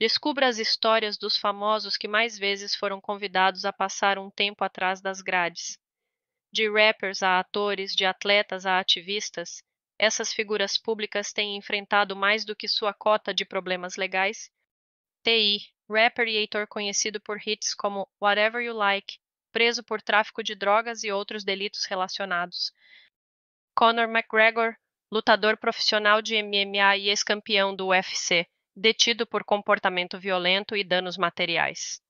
Descubra as histórias dos famosos que mais vezes foram convidados a passar um tempo atrás das grades. De rappers a atores, de atletas a ativistas, essas figuras públicas têm enfrentado mais do que sua cota de problemas legais. TI, rapper e ator conhecido por hits como Whatever You Like, preso por tráfico de drogas e outros delitos relacionados. Conor McGregor, lutador profissional de MMA e ex-campeão do UFC detido por comportamento violento e danos materiais.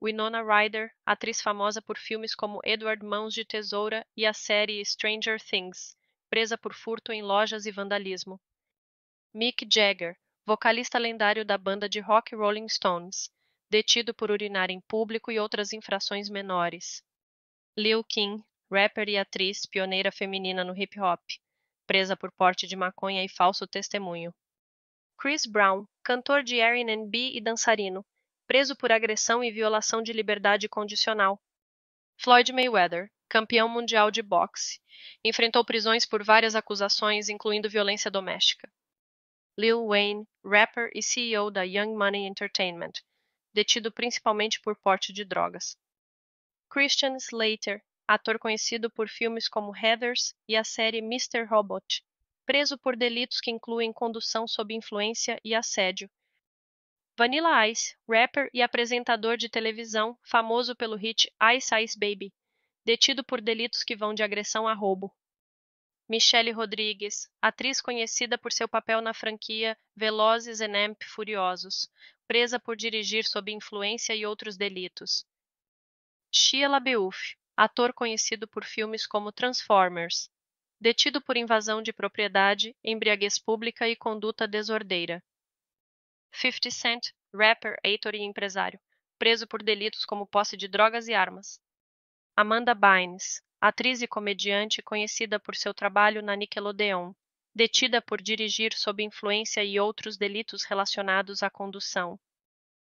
Winona Ryder, atriz famosa por filmes como Edward Mãos de Tesoura e a série Stranger Things, presa por furto em lojas e vandalismo. Mick Jagger, vocalista lendário da banda de rock Rolling Stones, detido por urinar em público e outras infrações menores. Lil Kim, rapper e atriz pioneira feminina no hip hop, presa por porte de maconha e falso testemunho. Chris Brown, cantor de R&B e dançarino, preso por agressão e violação de liberdade condicional. Floyd Mayweather, campeão mundial de boxe, enfrentou prisões por várias acusações, incluindo violência doméstica. Lil Wayne, rapper e CEO da Young Money Entertainment, detido principalmente por porte de drogas. Christian Slater, ator conhecido por filmes como Heathers e a série Mr. Robot, preso por delitos que incluem condução sob influência e assédio. Vanilla Ice, rapper e apresentador de televisão, famoso pelo hit Ice Ice Baby, detido por delitos que vão de agressão a roubo. Michelle Rodrigues, atriz conhecida por seu papel na franquia Velozes e Amp Furiosos, presa por dirigir sob influência e outros delitos. Shia LaBeouf, ator conhecido por filmes como Transformers, detido por invasão de propriedade, embriaguez pública e conduta desordeira. 50 Cent, rapper, ator e empresário, preso por delitos como posse de drogas e armas. Amanda Bynes, atriz e comediante conhecida por seu trabalho na Nickelodeon, detida por dirigir sob influência e outros delitos relacionados à condução.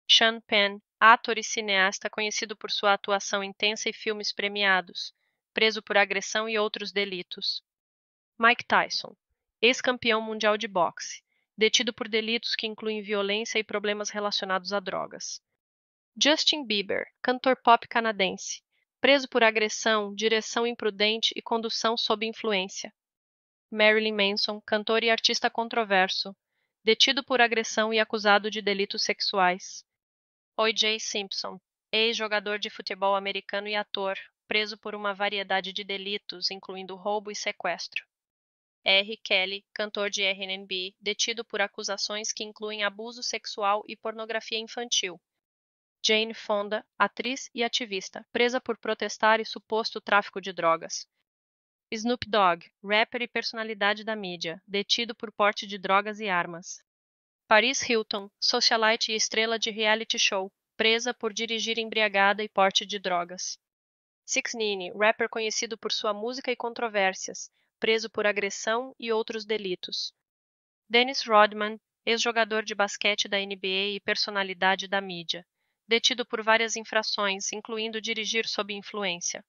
Sean Penn, ator e cineasta conhecido por sua atuação intensa e filmes premiados, preso por agressão e outros delitos. Mike Tyson, ex-campeão mundial de boxe, detido por delitos que incluem violência e problemas relacionados a drogas. Justin Bieber, cantor pop canadense, preso por agressão, direção imprudente e condução sob influência. Marilyn Manson, cantor e artista controverso, detido por agressão e acusado de delitos sexuais. O.J. Simpson, ex-jogador de futebol americano e ator, preso por uma variedade de delitos, incluindo roubo e sequestro. R. Kelly, cantor de RB, detido por acusações que incluem abuso sexual e pornografia infantil. Jane Fonda, atriz e ativista, presa por protestar e suposto tráfico de drogas. Snoop Dogg, rapper e personalidade da mídia, detido por porte de drogas e armas. Paris Hilton, socialite e estrela de reality show, presa por dirigir embriagada e porte de drogas. Six Nine, rapper conhecido por sua música e controvérsias, preso por agressão e outros delitos. Dennis Rodman, ex-jogador de basquete da NBA e personalidade da mídia, detido por várias infrações, incluindo dirigir sob influência.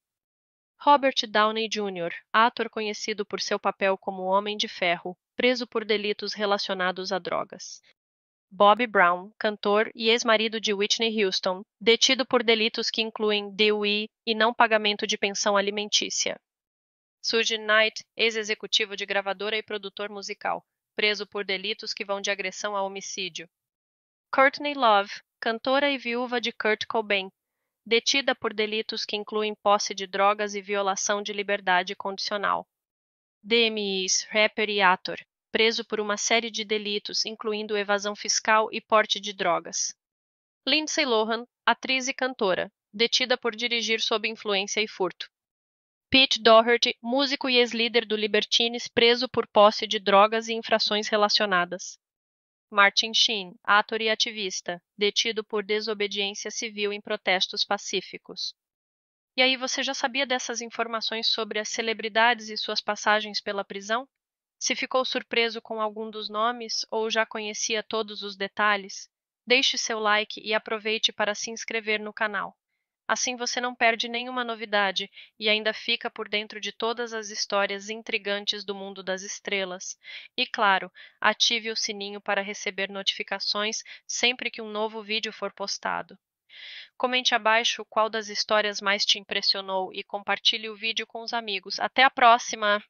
Robert Downey Jr., ator conhecido por seu papel como Homem de Ferro, preso por delitos relacionados a drogas. Bob Brown, cantor e ex-marido de Whitney Houston, detido por delitos que incluem DUI e não pagamento de pensão alimentícia. Surge Knight, ex-executivo de gravadora e produtor musical, preso por delitos que vão de agressão a homicídio. Courtney Love, cantora e viúva de Kurt Cobain, detida por delitos que incluem posse de drogas e violação de liberdade condicional. DMIs, rapper e ator, preso por uma série de delitos, incluindo evasão fiscal e porte de drogas. Lindsay Lohan, atriz e cantora, detida por dirigir sob influência e furto. Pete Doherty, músico e ex-líder do Libertines, preso por posse de drogas e infrações relacionadas. Martin Sheen, ator e ativista, detido por desobediência civil em protestos pacíficos. E aí, você já sabia dessas informações sobre as celebridades e suas passagens pela prisão? Se ficou surpreso com algum dos nomes ou já conhecia todos os detalhes, deixe seu like e aproveite para se inscrever no canal. Assim você não perde nenhuma novidade e ainda fica por dentro de todas as histórias intrigantes do mundo das estrelas. E claro, ative o sininho para receber notificações sempre que um novo vídeo for postado. Comente abaixo qual das histórias mais te impressionou e compartilhe o vídeo com os amigos. Até a próxima!